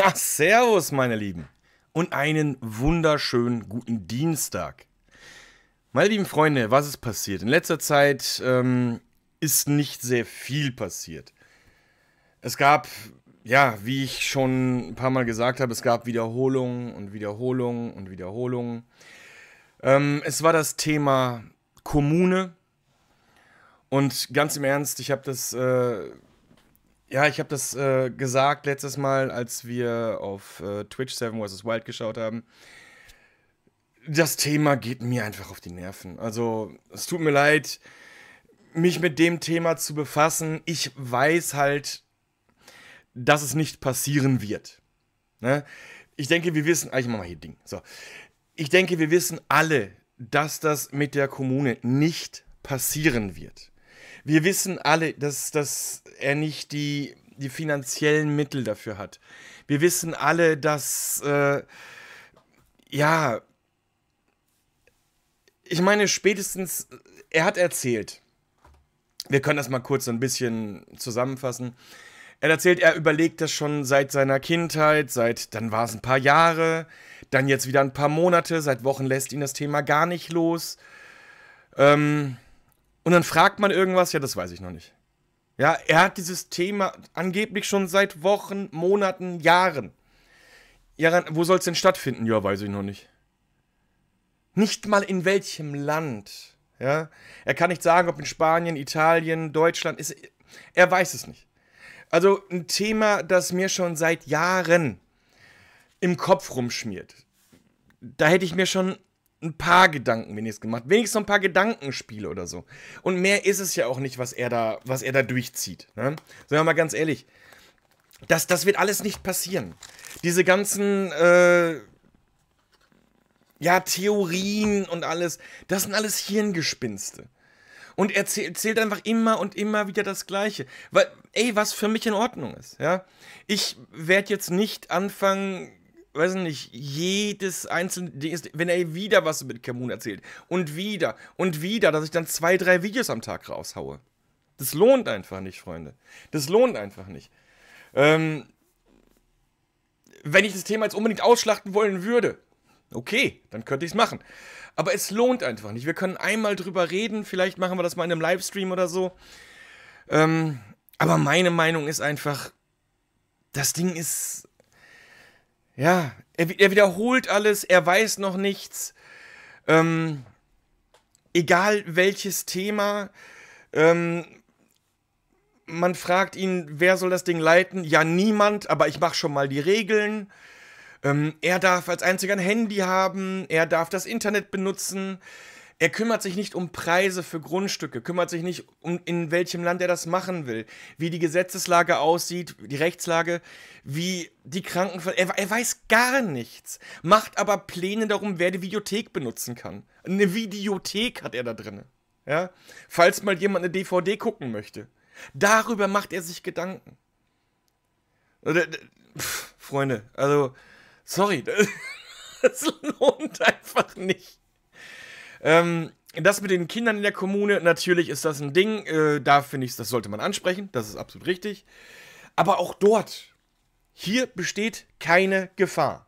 Ja, servus, meine Lieben. Und einen wunderschönen guten Dienstag. Meine lieben Freunde, was ist passiert? In letzter Zeit ähm, ist nicht sehr viel passiert. Es gab, ja, wie ich schon ein paar Mal gesagt habe, es gab Wiederholungen und Wiederholungen und Wiederholungen. Ähm, es war das Thema Kommune. Und ganz im Ernst, ich habe das... Äh, ja, ich habe das äh, gesagt letztes Mal, als wir auf äh, Twitch Seven vs. Wild geschaut haben. Das Thema geht mir einfach auf die Nerven. Also, es tut mir leid, mich mit dem Thema zu befassen. Ich weiß halt, dass es nicht passieren wird. Ne? Ich denke, wir wissen. Ah, ich mach mal hier Ding. So. Ich denke, wir wissen alle, dass das mit der Kommune nicht passieren wird wir wissen alle, dass, dass er nicht die, die finanziellen Mittel dafür hat. Wir wissen alle, dass, äh, ja, ich meine, spätestens, er hat erzählt, wir können das mal kurz so ein bisschen zusammenfassen. Er erzählt, er überlegt das schon seit seiner Kindheit, seit dann war es ein paar Jahre, dann jetzt wieder ein paar Monate, seit Wochen lässt ihn das Thema gar nicht los. Ähm, und dann fragt man irgendwas, ja, das weiß ich noch nicht. Ja, er hat dieses Thema angeblich schon seit Wochen, Monaten, Jahren. Ja, wo soll es denn stattfinden? Ja, weiß ich noch nicht. Nicht mal in welchem Land. Ja, er kann nicht sagen, ob in Spanien, Italien, Deutschland ist. Er weiß es nicht. Also ein Thema, das mir schon seit Jahren im Kopf rumschmiert. Da hätte ich mir schon ein paar Gedanken wenigstens gemacht. Wenigstens ein paar Gedankenspiele oder so. Und mehr ist es ja auch nicht, was er da, was er da durchzieht. Ne? Sagen wir mal ganz ehrlich, das, das wird alles nicht passieren. Diese ganzen äh, ja, Theorien und alles, das sind alles Hirngespinste. Und er zählt einfach immer und immer wieder das Gleiche. Weil, ey, was für mich in Ordnung ist, ja. Ich werde jetzt nicht anfangen, weiß nicht, jedes einzelne Ding ist, wenn er wieder was mit Camus erzählt und wieder und wieder, dass ich dann zwei, drei Videos am Tag raushaue. Das lohnt einfach nicht, Freunde. Das lohnt einfach nicht. Ähm, wenn ich das Thema jetzt unbedingt ausschlachten wollen würde, okay, dann könnte ich es machen. Aber es lohnt einfach nicht. Wir können einmal drüber reden, vielleicht machen wir das mal in einem Livestream oder so. Ähm, aber meine Meinung ist einfach, das Ding ist ja, er, er wiederholt alles, er weiß noch nichts. Ähm, egal welches Thema, ähm, man fragt ihn, wer soll das Ding leiten? Ja, niemand, aber ich mache schon mal die Regeln. Ähm, er darf als einziger ein Handy haben, er darf das Internet benutzen, er kümmert sich nicht um Preise für Grundstücke, kümmert sich nicht um, in welchem Land er das machen will, wie die Gesetzeslage aussieht, die Rechtslage, wie die Krankenver... Er, er weiß gar nichts, macht aber Pläne darum, wer die Videothek benutzen kann. Eine Videothek hat er da drin. Ja? Falls mal jemand eine DVD gucken möchte. Darüber macht er sich Gedanken. Äh, pff, Freunde, also, sorry, das lohnt einfach nicht. Ähm, das mit den Kindern in der Kommune, natürlich ist das ein Ding. Äh, da finde ich, das sollte man ansprechen. Das ist absolut richtig. Aber auch dort, hier besteht keine Gefahr.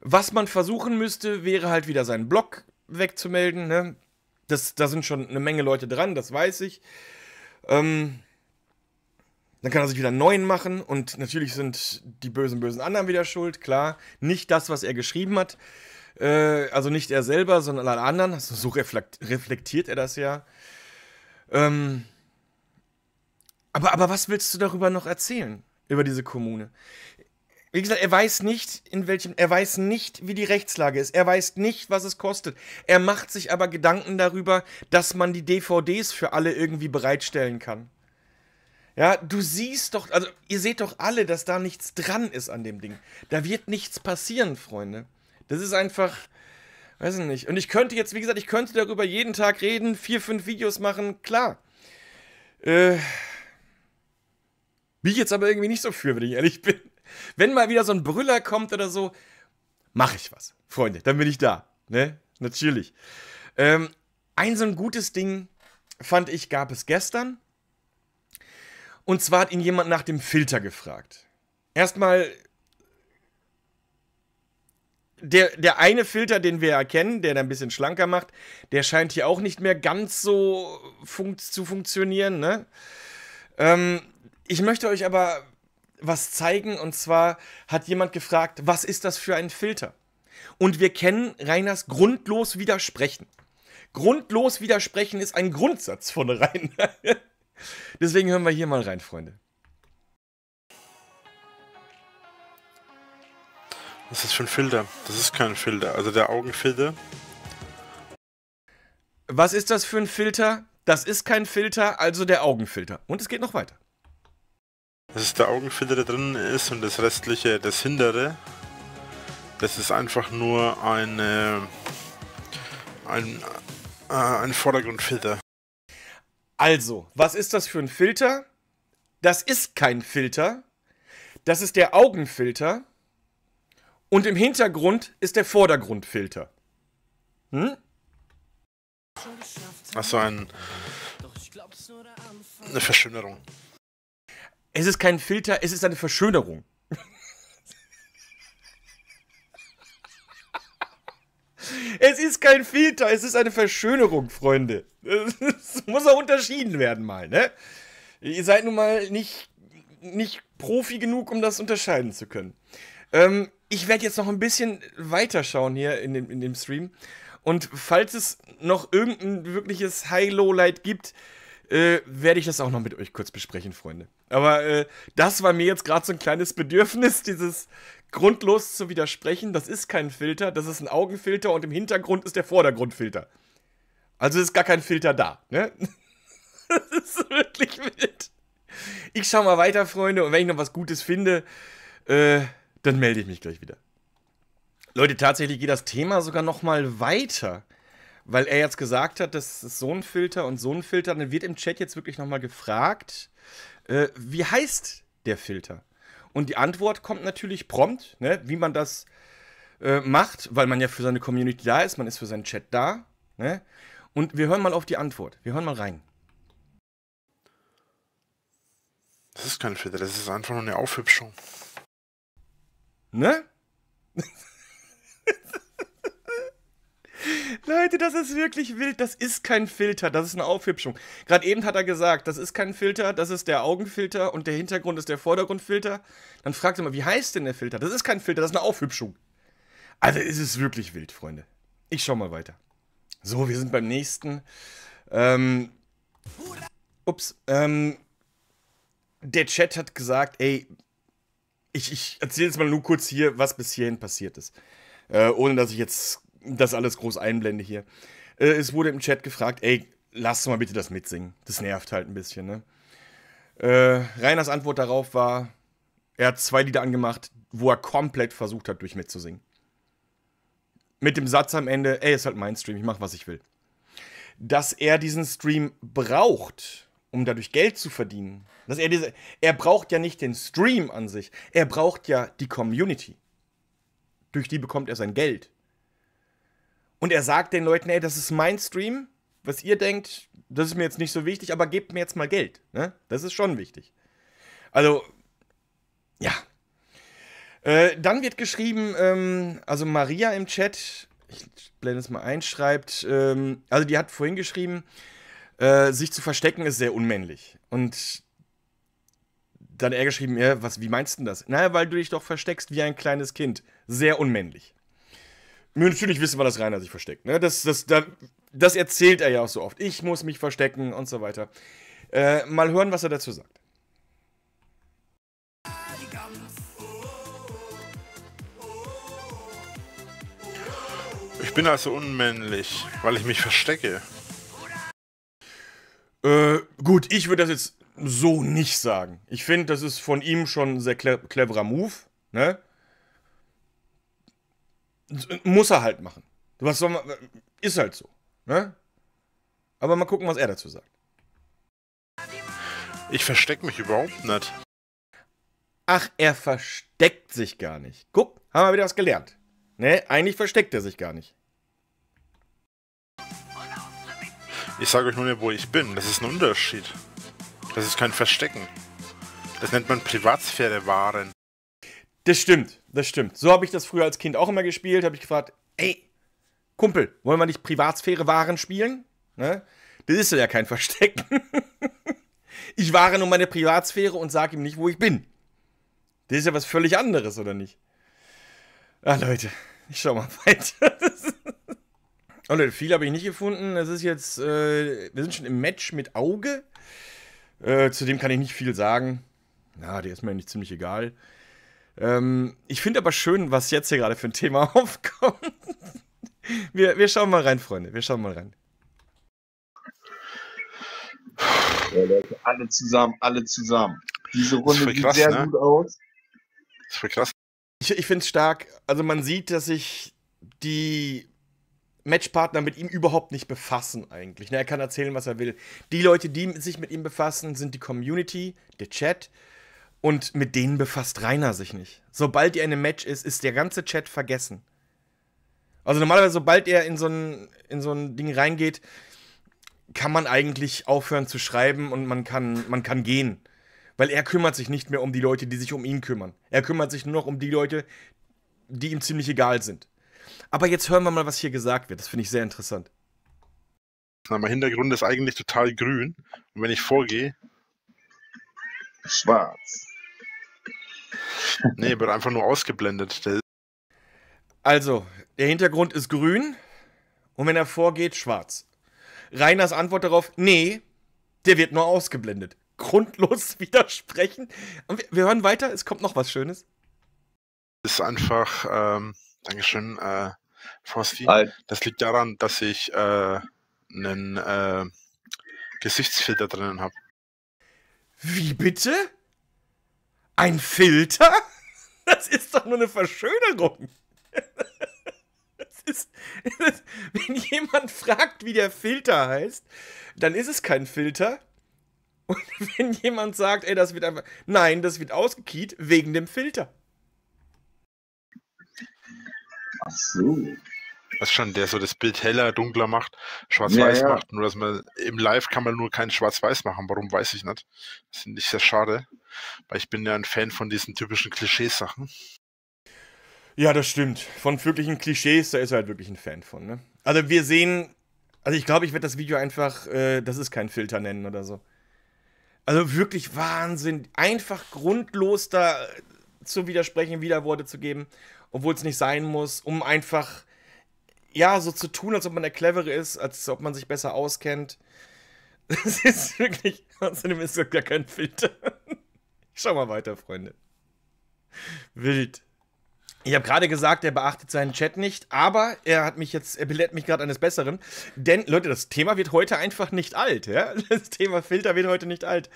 Was man versuchen müsste, wäre halt wieder seinen Blog wegzumelden. Ne? Das, da sind schon eine Menge Leute dran, das weiß ich. Ähm, dann kann er sich wieder einen neuen machen und natürlich sind die bösen, bösen anderen wieder schuld, klar. Nicht das, was er geschrieben hat. Äh, also nicht er selber, sondern alle anderen. Also so reflektiert er das ja. Ähm, aber, aber was willst du darüber noch erzählen? Über diese Kommune? Wie gesagt, er weiß nicht, in welchem, er weiß nicht, wie die Rechtslage ist. Er weiß nicht, was es kostet. Er macht sich aber Gedanken darüber, dass man die DVDs für alle irgendwie bereitstellen kann. Ja, du siehst doch, also ihr seht doch alle, dass da nichts dran ist an dem Ding. Da wird nichts passieren, Freunde. Das ist einfach, weiß ich nicht. Und ich könnte jetzt, wie gesagt, ich könnte darüber jeden Tag reden, vier, fünf Videos machen, klar. Äh, bin ich jetzt aber irgendwie nicht so für, wenn ich ehrlich bin. Wenn mal wieder so ein Brüller kommt oder so, mache ich was. Freunde, dann bin ich da. Ne? Natürlich. Ähm, ein so ein gutes Ding fand ich, gab es gestern. Und zwar hat ihn jemand nach dem Filter gefragt. Erstmal der, der eine Filter, den wir erkennen, der da ein bisschen schlanker macht, der scheint hier auch nicht mehr ganz so fun zu funktionieren. Ne? Ähm, ich möchte euch aber was zeigen und zwar hat jemand gefragt, was ist das für ein Filter? Und wir kennen Reiners grundlos widersprechen. Grundlos widersprechen ist ein Grundsatz von Rainer. Deswegen hören wir hier mal rein, Freunde. Was ist das für ein Filter? Das ist kein Filter, also der Augenfilter. Was ist das für ein Filter? Das ist kein Filter, also der Augenfilter. Und es geht noch weiter. Das ist der Augenfilter, der drin ist und das restliche, das hintere, das ist einfach nur eine, ein, äh, ein Vordergrundfilter. Also, was ist das für ein Filter? Das ist kein Filter. Das ist der Augenfilter und im Hintergrund ist der Vordergrundfilter. Hm? Ach so, ein, eine Verschönerung. Es ist kein Filter, es ist eine Verschönerung. es ist kein Filter, es ist eine Verschönerung, Freunde. Das muss auch unterschieden werden mal, ne? Ihr seid nun mal nicht, nicht Profi genug, um das unterscheiden zu können. Ähm, ich werde jetzt noch ein bisschen weiter schauen hier in dem, in dem Stream. Und falls es noch irgendein wirkliches High-Low-Light gibt, äh, werde ich das auch noch mit euch kurz besprechen, Freunde. Aber äh, das war mir jetzt gerade so ein kleines Bedürfnis, dieses grundlos zu widersprechen. Das ist kein Filter, das ist ein Augenfilter und im Hintergrund ist der Vordergrundfilter. Also ist gar kein Filter da, ne? das ist wirklich wild. Ich schau mal weiter, Freunde, und wenn ich noch was Gutes finde, äh, dann melde ich mich gleich wieder. Leute, tatsächlich geht das Thema sogar noch mal weiter, weil er jetzt gesagt hat, das ist so ein Filter und so ein Filter. Dann wird im Chat jetzt wirklich noch mal gefragt, äh, wie heißt der Filter? Und die Antwort kommt natürlich prompt, ne, wie man das äh, macht, weil man ja für seine Community da ist, man ist für seinen Chat da. Ne? Und wir hören mal auf die Antwort. Wir hören mal rein. Das ist kein Filter, das ist einfach nur eine Aufhübschung. Ne? Leute, das ist wirklich wild. Das ist kein Filter, das ist eine Aufhübschung. Gerade eben hat er gesagt, das ist kein Filter, das ist der Augenfilter und der Hintergrund ist der Vordergrundfilter. Dann fragt er mal, wie heißt denn der Filter? Das ist kein Filter, das ist eine Aufhübschung. Also ist es wirklich wild, Freunde. Ich schau mal weiter. So, wir sind beim nächsten. Ähm, ups. Ähm, der Chat hat gesagt, ey, ich, ich erzähle jetzt mal nur kurz hier, was bis hierhin passiert ist. Äh, ohne dass ich jetzt das alles groß einblende hier. Äh, es wurde im Chat gefragt, ey, lass doch mal bitte das mitsingen. Das nervt halt ein bisschen, ne? Äh, Reiners Antwort darauf war, er hat zwei Lieder angemacht, wo er komplett versucht hat, durch mitzusingen. Mit dem Satz am Ende, ey, ist halt mein Stream, ich mach, was ich will. Dass er diesen Stream braucht, um dadurch Geld zu verdienen. Dass er, diese, er braucht ja nicht den Stream an sich, er braucht ja die Community. Durch die bekommt er sein Geld. Und er sagt den Leuten, ey, das ist mein Stream, was ihr denkt, das ist mir jetzt nicht so wichtig, aber gebt mir jetzt mal Geld. Ne? Das ist schon wichtig. Also, ja. Äh, dann wird geschrieben, ähm, also Maria im Chat, ich blende es mal ein, schreibt, ähm, also die hat vorhin geschrieben, äh, sich zu verstecken ist sehr unmännlich. Und dann er geschrieben, ja, was, wie meinst du das? Naja, weil du dich doch versteckst wie ein kleines Kind. Sehr unmännlich. Natürlich wissen wir, dass Rainer sich versteckt. Ne? Das, das, das, das erzählt er ja auch so oft. Ich muss mich verstecken und so weiter. Äh, mal hören, was er dazu sagt. Ich bin also unmännlich, weil ich mich verstecke. Äh, gut, ich würde das jetzt so nicht sagen. Ich finde, das ist von ihm schon ein sehr cleverer Move. Ne? Äh, muss er halt machen. Was soll man, äh, ist halt so. Ne? Aber mal gucken, was er dazu sagt. Ich verstecke mich überhaupt nicht. Ach, er versteckt sich gar nicht. Guck, haben wir wieder was gelernt. Ne, eigentlich versteckt er sich gar nicht. Ich sage euch nur, wo ich bin. Das ist ein Unterschied. Das ist kein Verstecken. Das nennt man Privatsphäre-Waren. Das stimmt, das stimmt. So habe ich das früher als Kind auch immer gespielt. Habe ich gefragt, ey, Kumpel, wollen wir nicht Privatsphäre-Waren spielen? Ne? Das ist ja kein Verstecken. ich wahre nur meine Privatsphäre und sage ihm nicht, wo ich bin. Das ist ja was völlig anderes, oder nicht? Ah, Leute, ich schau mal weiter. Das ist also viel habe ich nicht gefunden. Es ist jetzt, äh, wir sind schon im Match mit Auge. Äh, zudem kann ich nicht viel sagen. Na, der ist mir eigentlich ziemlich egal. Ähm, ich finde aber schön, was jetzt hier gerade für ein Thema aufkommt. Wir, wir schauen mal rein, Freunde. Wir schauen mal rein. Ja, Leute, alle zusammen, alle zusammen. Diese Runde sieht krass, sehr ne? gut aus. Das ist voll krass. Ich, ich finde es stark. Also man sieht, dass ich die Matchpartner mit ihm überhaupt nicht befassen eigentlich. Ne? Er kann erzählen, was er will. Die Leute, die sich mit ihm befassen, sind die Community, der Chat. Und mit denen befasst Rainer sich nicht. Sobald er in einem Match ist, ist der ganze Chat vergessen. Also normalerweise, sobald er in so ein, in so ein Ding reingeht, kann man eigentlich aufhören zu schreiben und man kann, man kann gehen. Weil er kümmert sich nicht mehr um die Leute, die sich um ihn kümmern. Er kümmert sich nur noch um die Leute, die ihm ziemlich egal sind. Aber jetzt hören wir mal, was hier gesagt wird. Das finde ich sehr interessant. Na, mein Hintergrund ist eigentlich total grün. Und wenn ich vorgehe. Schwarz. Nee, wird einfach nur ausgeblendet. Also, der Hintergrund ist grün. Und wenn er vorgeht, schwarz. Rainers Antwort darauf: Nee, der wird nur ausgeblendet. Grundlos widersprechen. Wir hören weiter, es kommt noch was Schönes. Ist einfach. Ähm Dankeschön, äh, Frosty. Hi. Das liegt daran, dass ich äh, einen äh, Gesichtsfilter drinnen habe. Wie bitte? Ein Filter? Das ist doch nur eine Verschönerung. Das ist, das, wenn jemand fragt, wie der Filter heißt, dann ist es kein Filter. Und wenn jemand sagt, ey, das wird einfach. Nein, das wird ausgekiet wegen dem Filter. Ach so. Das ist schon der so das Bild heller, dunkler macht, schwarz-weiß ja, ja. macht. Nur dass man im Live kann man nur kein schwarz-weiß machen. Warum weiß ich nicht. Das finde ich sehr schade, weil ich bin ja ein Fan von diesen typischen Klischeesachen. Ja, das stimmt. Von wirklichen Klischees, da ist er halt wirklich ein Fan von. Ne? Also wir sehen, also ich glaube, ich werde das Video einfach, äh, das ist kein Filter nennen oder so. Also wirklich Wahnsinn, einfach grundlos da äh, zu widersprechen, Widerworte zu geben obwohl es nicht sein muss, um einfach, ja, so zu tun, als ob man der Clevere ist, als ob man sich besser auskennt. Das ist wirklich, außerdem ist das gar kein Filter. schau mal weiter, Freunde. Wild. Ich habe gerade gesagt, er beachtet seinen Chat nicht, aber er hat mich jetzt, er belehrt mich gerade eines Besseren. Denn, Leute, das Thema wird heute einfach nicht alt, ja? Das Thema Filter wird heute nicht alt.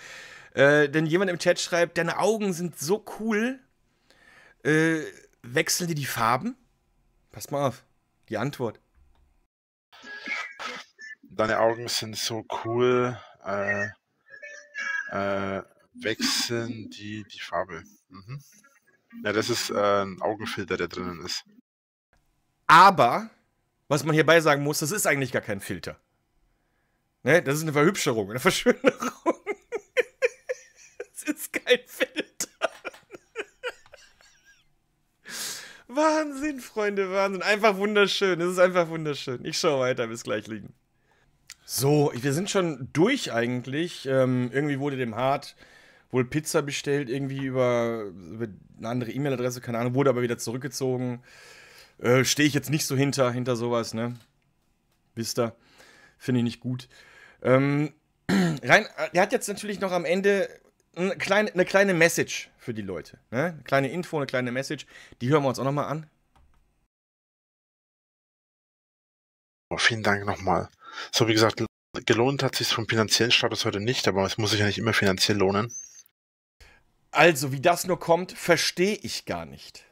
Äh, denn jemand im Chat schreibt, deine Augen sind so cool. Äh, Wechseln die die Farben? Pass mal auf. Die Antwort. Deine Augen sind so cool. Äh, äh, wechseln die die Farbe. Mhm. Ja, das ist äh, ein Augenfilter, der drinnen ist. Aber, was man hierbei sagen muss, das ist eigentlich gar kein Filter. Ne? Das ist eine Verhübscherung, eine Verschönerung. das ist kein Filter. Wahnsinn, Freunde, Wahnsinn. Einfach wunderschön. Es ist einfach wunderschön. Ich schaue weiter, bis gleich liegen. So, wir sind schon durch eigentlich. Ähm, irgendwie wurde dem Hart wohl Pizza bestellt, irgendwie über, über eine andere E-Mail-Adresse, keine Ahnung, wurde aber wieder zurückgezogen. Äh, Stehe ich jetzt nicht so hinter, hinter sowas, ne? Wisst ihr? Finde ich nicht gut. Ähm, rein, er hat jetzt natürlich noch am Ende eine kleine, eine kleine Message für die Leute. Ne? Eine kleine Info, eine kleine Message. Die hören wir uns auch nochmal an. Oh, vielen Dank nochmal. So, wie gesagt, gelohnt hat sich vom finanziellen Status heute nicht, aber es muss sich ja nicht immer finanziell lohnen. Also, wie das nur kommt, verstehe ich gar nicht.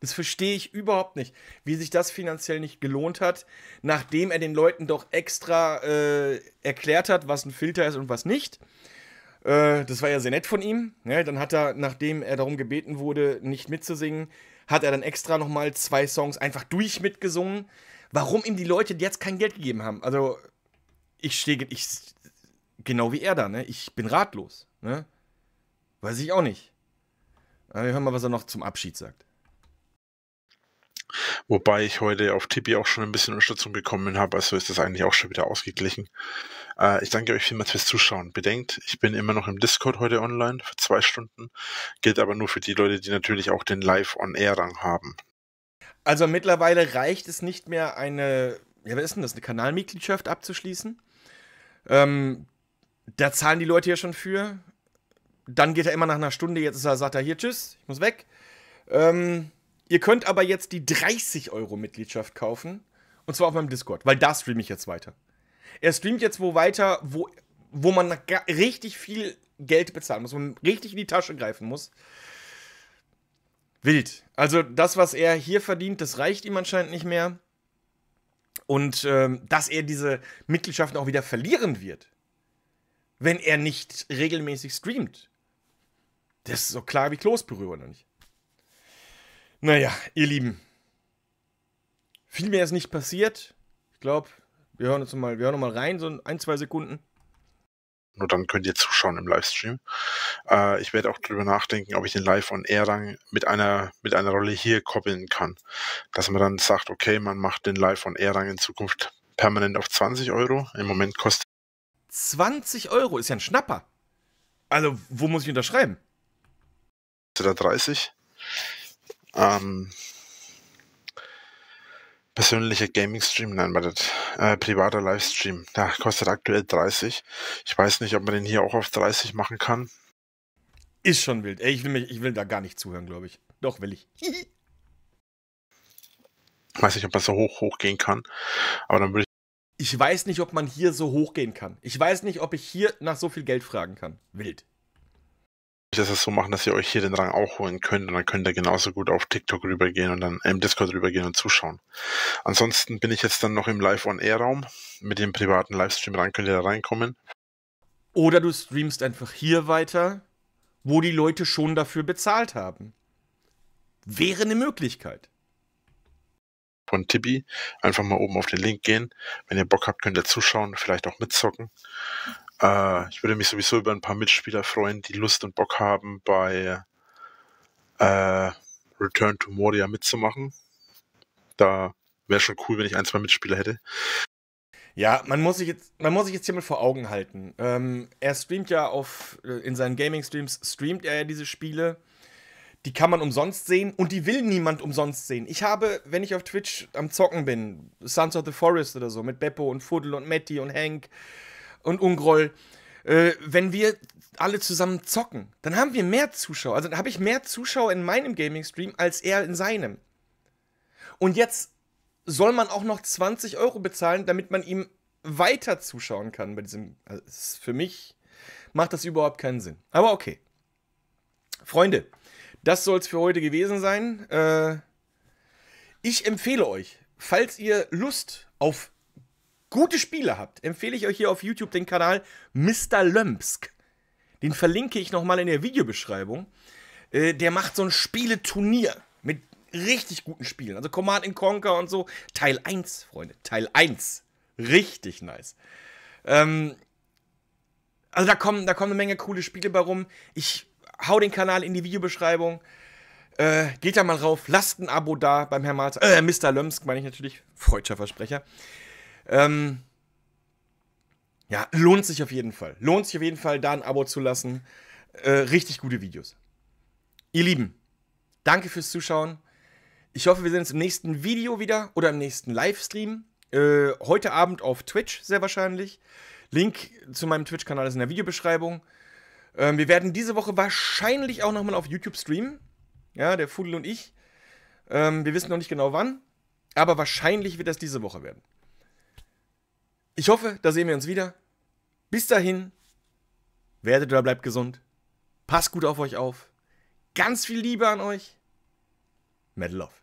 Das verstehe ich überhaupt nicht, wie sich das finanziell nicht gelohnt hat, nachdem er den Leuten doch extra äh, erklärt hat, was ein Filter ist und was nicht. Äh, das war ja sehr nett von ihm. Ja, ne? dann hat er, nachdem er darum gebeten wurde, nicht mitzusingen, hat er dann extra nochmal zwei Songs einfach durch mitgesungen. Warum ihm die Leute jetzt kein Geld gegeben haben? Also, ich stehe ich, genau wie er da, ne? Ich bin ratlos, ne? Weiß ich auch nicht. Aber wir hören mal, was er noch zum Abschied sagt. Wobei ich heute auf Tippi auch schon ein bisschen Unterstützung bekommen habe, also ist das eigentlich auch schon wieder ausgeglichen. Äh, ich danke euch vielmals fürs Zuschauen. Bedenkt, ich bin immer noch im Discord heute online für zwei Stunden, gilt aber nur für die Leute, die natürlich auch den Live-on-Air-Rang haben. Also mittlerweile reicht es nicht mehr, eine, ja, was ist denn das, eine Kanalmitgliedschaft abzuschließen. Ähm, da zahlen die Leute ja schon für. Dann geht er immer nach einer Stunde, jetzt ist er, sagt er hier, tschüss, ich muss weg. Ähm, Ihr könnt aber jetzt die 30 Euro Mitgliedschaft kaufen. Und zwar auf meinem Discord, weil da streame ich jetzt weiter. Er streamt jetzt wo weiter, wo, wo man richtig viel Geld bezahlen muss, wo man richtig in die Tasche greifen muss. Wild. Also das, was er hier verdient, das reicht ihm anscheinend nicht mehr. Und ähm, dass er diese Mitgliedschaften auch wieder verlieren wird, wenn er nicht regelmäßig streamt. Das ist so klar wie Kloßberührer noch nicht. Naja, ihr Lieben. Viel mehr ist nicht passiert. Ich glaube, wir hören uns mal, wir hören noch mal rein, so ein, zwei Sekunden. Nur dann könnt ihr zuschauen im Livestream. Äh, ich werde auch darüber nachdenken, ob ich den Live-on-Air-Rang mit einer, mit einer Rolle hier koppeln kann. Dass man dann sagt, okay, man macht den Live-on-Air-Rang in Zukunft permanent auf 20 Euro. Im Moment kostet. 20 Euro ist ja ein Schnapper. Also, wo muss ich unterschreiben? Oder 30? ähm, persönlicher Gaming-Stream, nennen das, äh, privater Livestream. Da kostet aktuell 30. Ich weiß nicht, ob man den hier auch auf 30 machen kann. Ist schon wild. Ey, ich will, mich, ich will da gar nicht zuhören, glaube ich. Doch, will ich. weiß nicht, ob man so hoch, hoch gehen kann. Aber dann würde ich. Ich weiß nicht, ob man hier so hoch gehen kann. Ich weiß nicht, ob ich hier nach so viel Geld fragen kann. Wild dass das so machen, dass ihr euch hier den Rang auch holen könnt und dann könnt ihr genauso gut auf TikTok rübergehen und dann äh, im Discord rübergehen und zuschauen. Ansonsten bin ich jetzt dann noch im Live-on-Air-Raum. Mit dem privaten Livestream-Rang könnt ihr da reinkommen. Oder du streamst einfach hier weiter, wo die Leute schon dafür bezahlt haben. Wäre eine Möglichkeit. Von Tibi. Einfach mal oben auf den Link gehen. Wenn ihr Bock habt, könnt ihr zuschauen, vielleicht auch mitzocken. Äh, ich würde mich sowieso über ein paar Mitspieler freuen, die Lust und Bock haben, bei äh, Return to Moria mitzumachen. Da wäre schon cool, wenn ich ein, zwei Mitspieler hätte. Ja, man muss sich jetzt, man muss sich jetzt hiermit vor Augen halten. Ähm, er streamt ja auf, äh, in seinen Gaming-Streams streamt er ja diese Spiele. Die kann man umsonst sehen und die will niemand umsonst sehen. Ich habe, wenn ich auf Twitch am Zocken bin, Sons of the Forest oder so, mit Beppo und Fuddle und Matty und Hank und Ungroll, äh, wenn wir alle zusammen zocken, dann haben wir mehr Zuschauer. Also dann habe ich mehr Zuschauer in meinem Gaming-Stream als er in seinem. Und jetzt soll man auch noch 20 Euro bezahlen, damit man ihm weiter zuschauen kann bei diesem. Also für mich macht das überhaupt keinen Sinn. Aber okay. Freunde, das soll es für heute gewesen sein. Äh, ich empfehle euch, falls ihr Lust auf gute Spiele habt, empfehle ich euch hier auf YouTube den Kanal Mr. Lömsk. Den verlinke ich nochmal in der Videobeschreibung. Äh, der macht so ein Spieleturnier mit richtig guten Spielen. Also Command Conquer und so. Teil 1, Freunde. Teil 1. Richtig nice. Ähm, also da kommen, da kommen eine Menge coole Spiele bei rum. Ich hau den Kanal in die Videobeschreibung. Äh, geht da mal rauf, lasst ein Abo da beim Herrn Martin. Äh, Mr. Lömsk meine ich natürlich, freudscher Versprecher. Ähm, ja, lohnt sich auf jeden Fall. Lohnt sich auf jeden Fall, da ein Abo zu lassen. Äh, richtig gute Videos. Ihr Lieben, danke fürs Zuschauen. Ich hoffe, wir sehen uns im nächsten Video wieder oder im nächsten Livestream. Äh, heute Abend auf Twitch, sehr wahrscheinlich. Link zu meinem Twitch-Kanal ist in der Videobeschreibung. Ähm, wir werden diese Woche wahrscheinlich auch nochmal auf YouTube streamen. Ja, der Fudel und ich. Ähm, wir wissen noch nicht genau wann, aber wahrscheinlich wird das diese Woche werden. Ich hoffe, da sehen wir uns wieder. Bis dahin, werdet oder bleibt gesund. Passt gut auf euch auf. Ganz viel Liebe an euch. Metal Love.